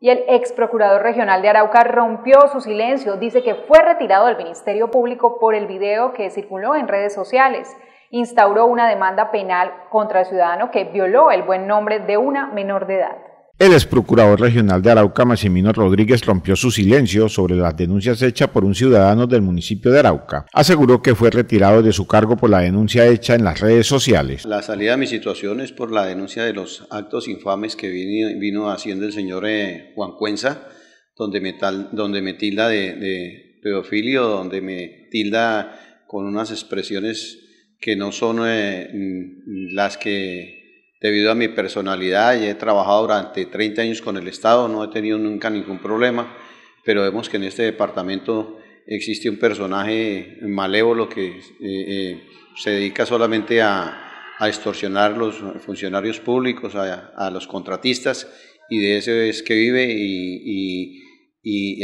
Y el ex procurador regional de Arauca rompió su silencio, dice que fue retirado del Ministerio Público por el video que circuló en redes sociales. Instauró una demanda penal contra el ciudadano que violó el buen nombre de una menor de edad. El ex procurador regional de Arauca, Massimino Rodríguez, rompió su silencio sobre las denuncias hechas por un ciudadano del municipio de Arauca. Aseguró que fue retirado de su cargo por la denuncia hecha en las redes sociales. La salida de mi situación es por la denuncia de los actos infames que vino, haciendo el señor eh, Juan Cuenza, donde me, tilda de, pedofilio, donde me tilda con unas expresiones que no son eh, mm, las que debido a mi personalidad y he trabajado durante 30 años con el Estado, no he tenido nunca ningún problema, pero vemos que en este departamento existe un personaje malévolo que eh, eh, se dedica solamente a, a, extorsionar los funcionarios públicos, a, los contratistas, y de eso es que vive y,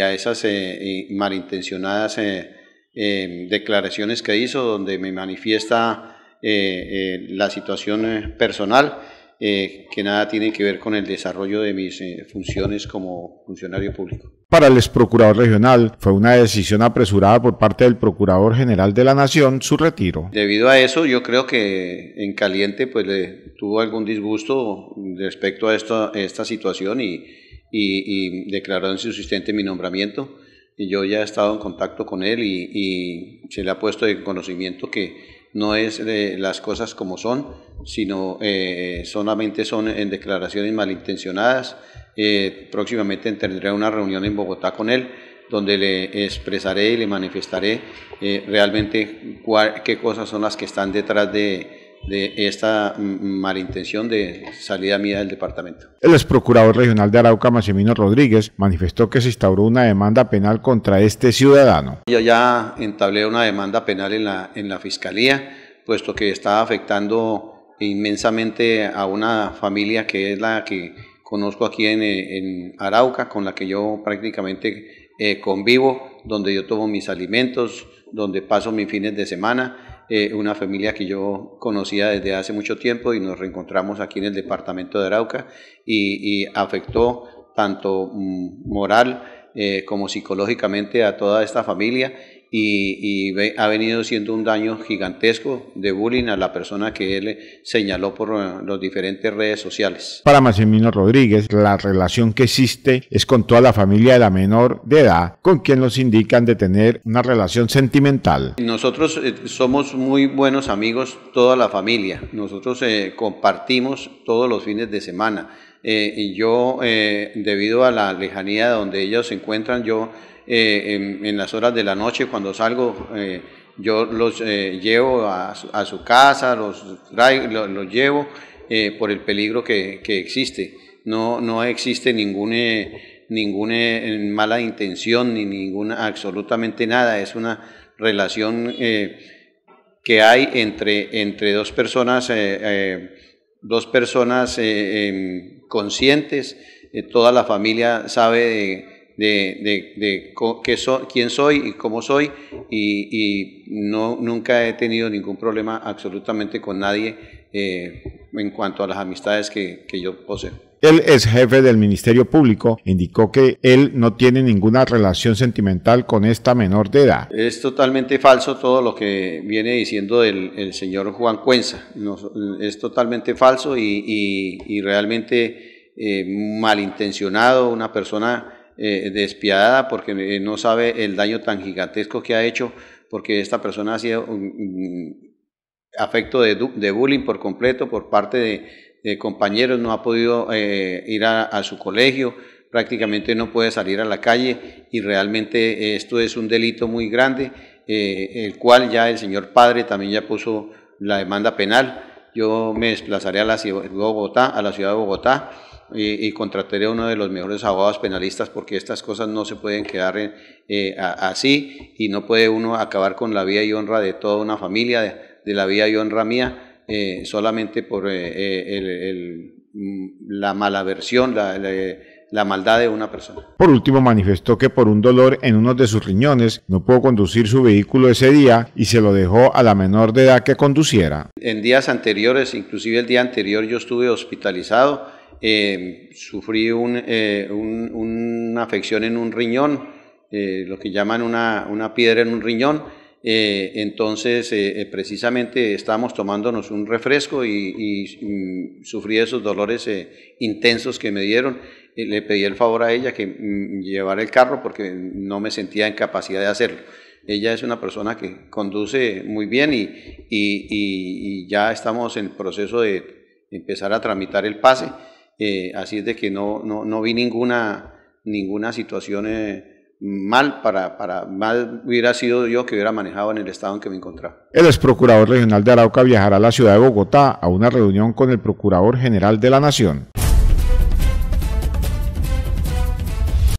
a esas eh, malintencionadas declaraciones que hizo, donde me manifiesta la situación personal eh, que nada tiene que ver con el desarrollo de mis eh, funciones como funcionario público. Para el exprocurador regional fue una decisión apresurada por parte del Procurador General de la Nación su retiro. Debido a eso, yo creo que en Caliente pues tuvo algún disgusto respecto a esta, situación y, y, declaró insistente mi nombramiento. Y yo ya he estado en contacto con él y, se le ha puesto de conocimiento que no es de las cosas como son, sino eh, solamente son en declaraciones malintencionadas. Eh, próximamente tendré una reunión en Bogotá con él donde le expresaré y le manifestaré eh, realmente qué cosas son las que están detrás de, de esta malintención de salida mía del departamento. El ex procurador regional de Arauca, Massimino Rodríguez, manifestó que se instauró una demanda penal contra este ciudadano. Yo ya entablé una demanda penal en la, en la fiscalía, puesto que está afectando inmensamente a una familia que es la que conozco aquí en, Arauca, con la que yo prácticamente eh, convivo, donde yo tomo mis alimentos, donde paso mis fines de semana eh, una familia que yo conocía desde hace mucho tiempo y nos reencontramos aquí en el departamento de Arauca y, afectó tanto mm, moral eh, como psicológicamente a toda esta familia y, ha venido siendo un daño gigantesco de bullying a la persona que él señaló por eh, las diferentes redes sociales. Para Maximino Rodríguez, la relación que existe es con toda la familia de la menor de edad, con quien nos indican de tener una relación sentimental. Nosotros eh, somos muy buenos amigos, toda la familia. Nosotros eh, compartimos todos los fines de semana. y yo, debido a la lejanía donde ellos se encuentran, yo eh, en, las horas de la noche cuando salgo, eh, yo los eh, llevo a, su casa, los, los, llevo por el peligro que, existe. No, no existe ninguna, ninguna mala intención ni ninguna, absolutamente nada. Es una relación que hay entre, entre dos personas, dos personas em, conscientes. toda la familia sabe de de, de, de quién soy y cómo soy y, y, no, nunca he tenido ningún problema absolutamente con nadie eh, en cuanto a las amistades que, que yo poseo. El es jefe del Ministerio Público indicó que él no tiene ninguna relación sentimental con esta menor de edad. Es totalmente falso todo lo que viene diciendo el, el señor Juan Cuenza. No, es totalmente falso y, y, y realmente eh, malintencionado, una persona eh, despiadada porque eh, no sabe el daño tan gigantesco que ha hecho, porque esta persona ha sido mm, mm, afecto de, bullying por completo por parte de, compañeros, no ha podido eh, ir a, su colegio, prácticamente no puede salir a la calle y realmente esto es un delito muy grande, el cual ya el señor padre también ya puso la demanda penal. Yo me desplazaré a la Bogotá, a la ciudad de Bogotá, y, contrataré a uno de los mejores abogados penalistas porque estas cosas no se pueden quedar eh, eh, así y no puede uno acabar con la vida y honra de toda una familia, de, la vida y honra mía, eh, solamente por mm, la malaversión, la, la la maldad de una persona. Por último, manifestó que por un dolor en uno de sus riñones no pudo conducir su vehículo ese día y se lo dejó a la menor de edad que conduciera. En días anteriores, inclusive el día anterior, yo estuve hospitalizado eh, sufrí eh, una afección en un riñón, eh, lo que llaman una, piedra en un riñón. entonces, precisamente estábamos tomándonos un refresco y, mm, sufrí esos dolores intensos que me dieron. le pedí el favor a ella que mm, llevara el carro porque no me sentía en capacidad de hacerlo. Ella es una persona que conduce muy bien y, y ya estamos en proceso de empezar a tramitar el pase eh, así es de que no, no, no vi ninguna, ninguna situación eh, mal para, para mal hubiera sido yo que hubiera manejado en el estado en que me encontraba. El ex procurador regional de Arauca viajará a la ciudad de Bogotá a una reunión con el procurador general de la Nación.